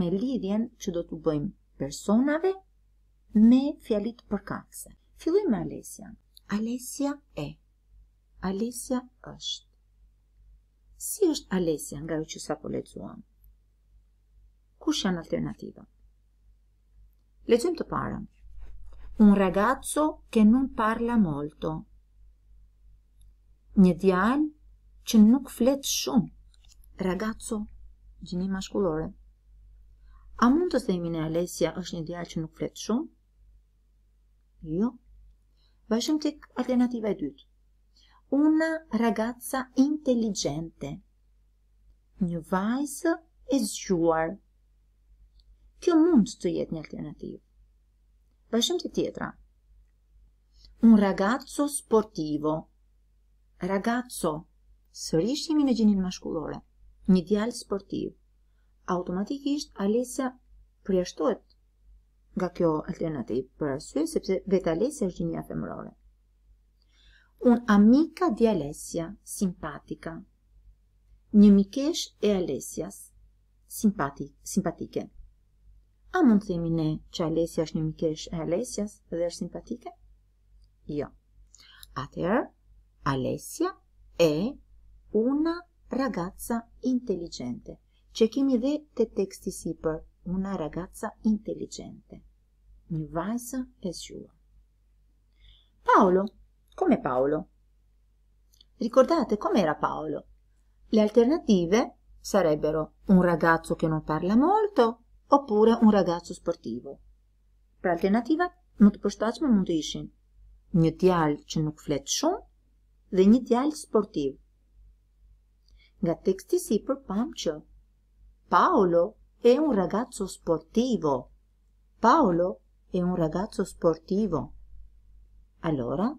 me lidhjen që do të bëjmë personave me fjalit përkatëse. Filloj me Alesia. Alesia e. Alesia është. Si është Alesia nga ju që sa po lecuam? Kush janë alternativa? Lecim të parën. Un ragazzo che non parla molto. Një djalë që nuk flet shumë. Ragazzo, Gjini mashkullore. A mund të themi në Alesia është një djalë që nuk flet shumë? Jo. Vajshëm të alternativa e dytë. Una ragazza intelligente. Një vajzë e zgjuar. Kjo mund të jetë një alternativë. Vajshëm të tjetra. Un ragazzo sportivo. Ragazzo. Sërish jemi në gjinin mashkullore. Një djallë sportiv. Automatikisht, Alisa përjashtohet nga kjo alternativë për asy, sepse veta është një femërore. Unë amika di Alesja, simpatika, një mikesh e Alesjas, simpatik, simpatike. A mund të themi ne që Alesja është një mikesh e Alesjas dhe është simpatike? Jo. Atëherë, Alesja e una ragazza inteligente, që kemi dhe të teksti sipër, për una ragazza intelligente. Vice è sua. Paolo? Come Paolo? Ricordate com'era Paolo? Le alternative sarebbero un ragazzo che non parla molto oppure un ragazzo sportivo. Per alternativa nuk përshtatshme mund të ishin një djalë që nuk flet shumë dhe një djalë sportiv. Nga teksti sipër pam që Paolo è un ragazzo sportivo paolo è un ragazzo sportivo allora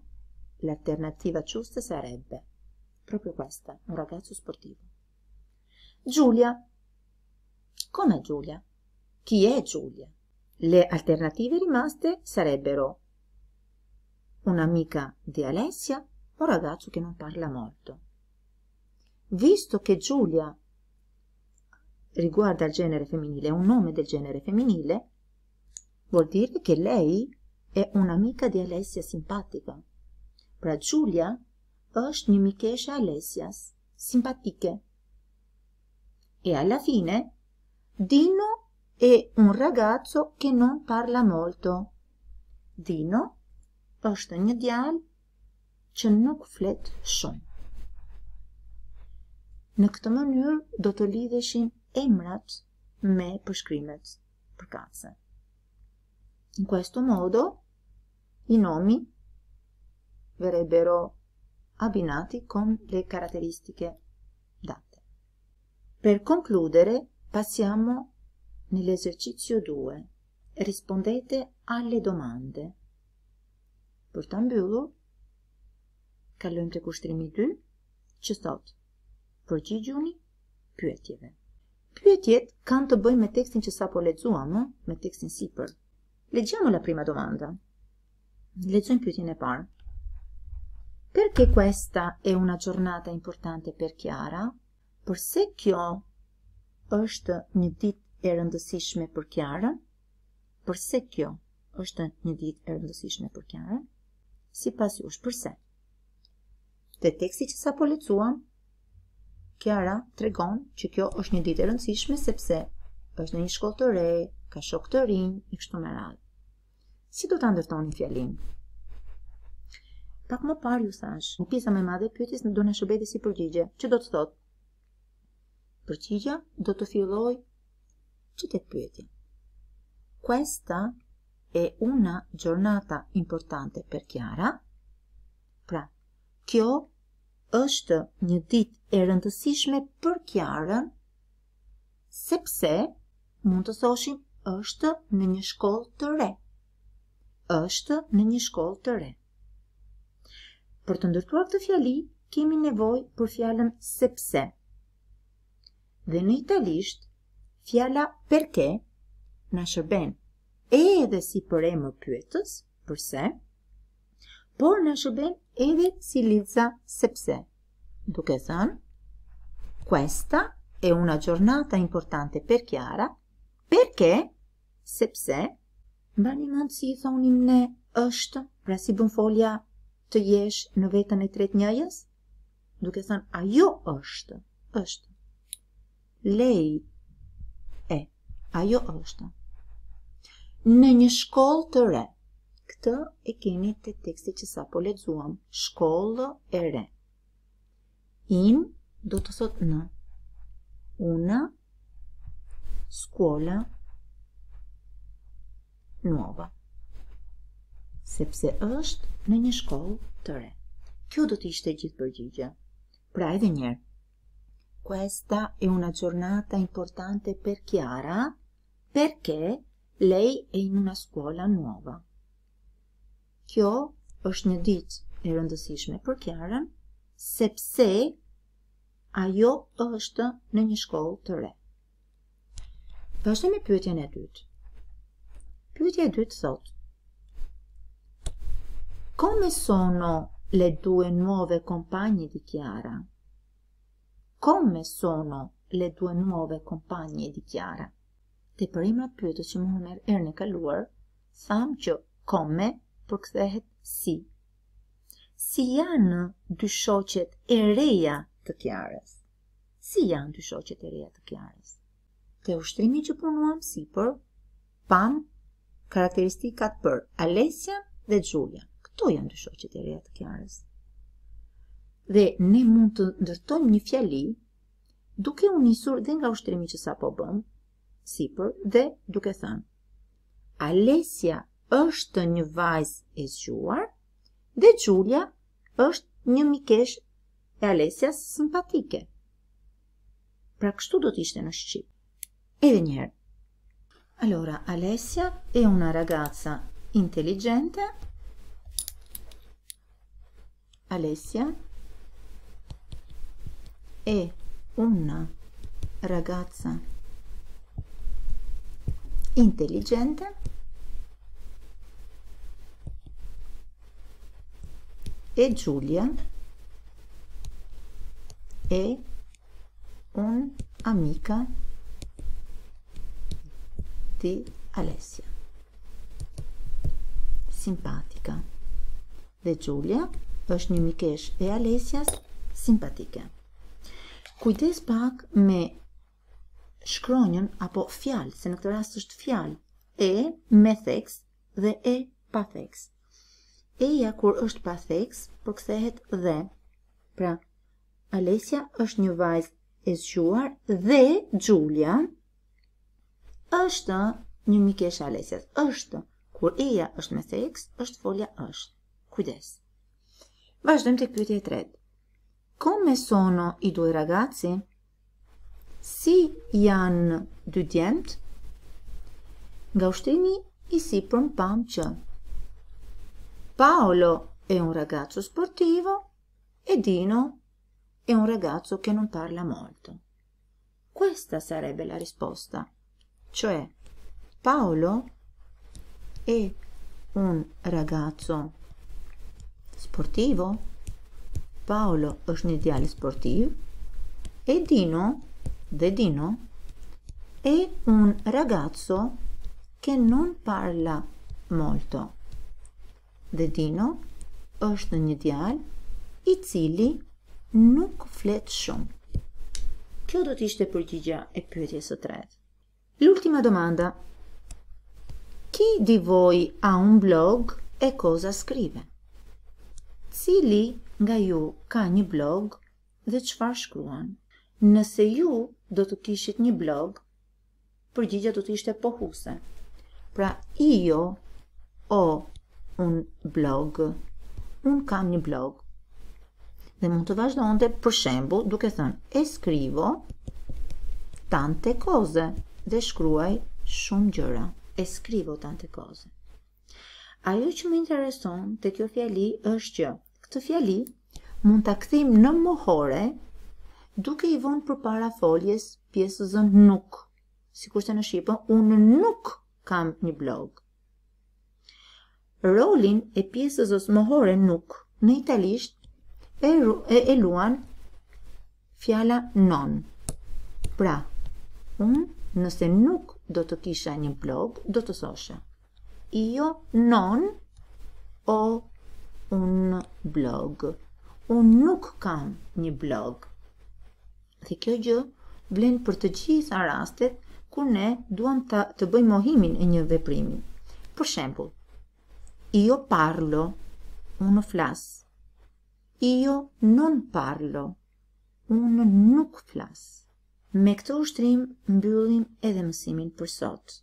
l'alternativa giusta sarebbe proprio questa un ragazzo sportivo giulia come giulia chi è giulia le alternative rimaste sarebbero un'amica di Alessia, un ragazzo che non parla molto. Visto che Giulia riguarda il genere femminile, un nome del genere femminile, vuol dire che lei è un'amica di Alessia simpatica. Pra Giulia është një mikesha Alessias, simpatiche. E alla fine Dino è un ragazzo che non parla molto. Dino është një djalë që nuk flet shumë. Në këtë mënyrë do të lidheshin emrat me përshkrimet përkatëse. In questo modo i nomi verrebbero abbinati con le caratteristiche date. Per concludere passiamo nell'esercizio 2. Rispondete alle domande. Për të mbyllur, kalojmë të kushtrimi 2, që sot përgjigjuni pyetjeve. Pyetjet kanë të bëjnë me tekstin që sa po lexuam, ëh, me tekstin sipër. Leggiamo la prima domanda. Lexojmë pyetjen e parë. Perché questa è una giornata importante per Chiara? Përse kjo është një ditë e rëndësishme për Chiara? Përse kjo është një ditë e rëndësishme për Chiara? Si jush, përse? Dhe teksti që sa po Kjara tregon që kjo është një ditë e rëndësishme sepse është në një shkollë të re, ka shok të rinj, i kështu me radhë. Si do ta ndërtoni fjalinë? Pak më parë ju thash, në pjesa më e madhe pyetjes në do na shërbejë si përgjigje. Çë do të thotë? Përgjigja do të filloj që të pyetje. Questa è una giornata importante per Chiara? Pra, kjo është një dit e rëndësishme për kjarën, sepse mund të soshin është në një shkollë të re. është në një shkollë të re. Për të ndërtuar këtë fjali, kemi nevoj për fjallën sepse. Dhe në italisht, fjalla perke në shërben e edhe si për e më pyetës, përse, përse, por në shërben edhe si lidhza sepse. Duke thënë, questa è una giornata importante per Chiara, perché, sepse, mba një mund si i thonim ne është, pra si bën folja të jesh në vetën e tret njëjës, duke thënë, ajo është, është, lej, e, ajo është, në një shkollë të retë, Këtë e keni të teksti që sa po lexuam. Shkollë e re. Im do të thot në. Una skuola nuova. Sepse është në një shkollë të re. Kjo do të ishte gjithë përgjigja. Pra edhe një. Questa e una giornata importante per Chiara, perché lei è in una scuola nuova. Kjo është një ditë e rëndësishme për kjarën, sepse ajo është në një shkollë të re. Vështëm me pyetjen e dytë. Pyetje e dytë thotë. Kome sono le due nuove kompanje di kjara? Kome sono le due nuove kompanje di kjara? Te përima pyetës që më nëmer e në kaluar, thamë që kome përkthehet si. Si janë dy shoqet e reja të kjarës? Si janë dy shoqet e reja të kjarës? Te ushtrimi që punuam si për, pam, karakteristikat për Alesia dhe Gjulja. Këto janë dy shoqet e reja të kjarës. Dhe ne mund të ndërtojmë një fjali duke u nisur dhe nga ushtrimi që sa po bëm, si për, dhe duke thënë, Alesia është një vajz e zgjuar dhe Gjulja është një mikesh e Alesja simpatike. Pra kështu do ishte në Shqip. Edhe njerë. Allora, Alesja e una ragaca inteligente. Alesja e una ragaca inteligente. e Gjulja e unë amika ti Alessia simpatika dhe Gjulja është një mikesh e Alessias simpatike kujtes pak me shkronjën apo fjalë se në këtë rast është fjalë e me theks dhe e pa theks Eja kur është pa theks, përkthehet dhe. Pra, Alesja është një vajzë e zgjuar dhe Julia është një mikesh Alesjas. Është kur Eja është me theks, është folja është. Kujdes. Vazhdojmë tek pyetja e tretë. Come sono i due ragazzi? Si janë dy djemt? Nga ushtrimi i si pam pamë që Paolo è un ragazzo sportivo e Dino è un ragazzo che non parla molto. Questa sarebbe la risposta, cioè Paolo è un ragazzo sportivo, Paolo è un ideale sportivo e Dino, De Dino, è un ragazzo che non parla molto. dhe Dino është një djalë i cili nuk flet shumë. Kjo do të ishte përgjigja e pyetjes së tretë. L'ultima domanda. Chi di voi ha un blog e cosa scrive? Cili nga ju ka një blog dhe çfarë shkruan? Nëse ju do të kishit një blog, përgjigja do të ishte pohuse. Pra, io jo, o un blog. Un kam një blog. Dhe mund të vazhdojnë dhe për shembu duke thënë e skrivo tante koze dhe shkruaj shumë gjëra. E skrivo tante koze. Ajo që më intereson të kjo fjali është që këtë fjali mund të këthim në mohore duke i vonë për para foljes pjesëzën nuk. Si kurse në shqipën, unë nuk kam një blogë rolin e pjesës ose mohore nuk në italisht e, e, e luan fjala non. Pra, un nëse nuk do të kisha një blog, do të thoshe io jo, non o un blog. Un nuk kam një blog. Dhe kjo gjë vlen për të gjitha rastet kur ne duam të bëjmë mohimin e një veprimi. Për shembull, Io parlo. Uno flas. Io non parlo. unë nuk flas. Me këtë ushtrim, mbyllim edhe mësimin për sot.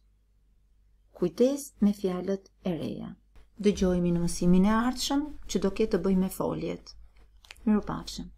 Kujtes me fjalët e reja. Dëgjojmi në mësimin e ardhshëm, që do ketë të bëj me foljet. Mirupafshim.